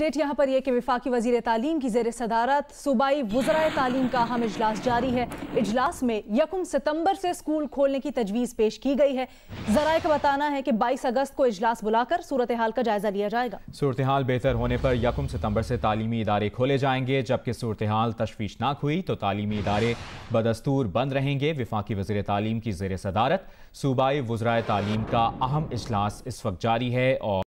date यहाँ पर यह कि विफाकी वजीर तालीम की जेर सदारत सूबाई वजरा तालीम का अहम इजलास जारी है इजलास में यकम सितम्बर से स्कूल खोलने की तजवीज़ पेश की गई है जराए का बताना है कि बाईस अगस्त को इजलास बुलाकर सूरत हाल का जायजा लिया जाएगा सूरत हाल बेहतर होने पर यकम सितम्बर से तालीमी इदारे खोले जाएंगे जबकि सूरत हाल तशवीशनाक हुई तो तालीमी इदारे बदस्तूर बंद रहेंगे विफाकी वजीर तालीम की जेर सदारत सूबाई वजरा तालीम का अहम इजलास इस वक्त जारी है और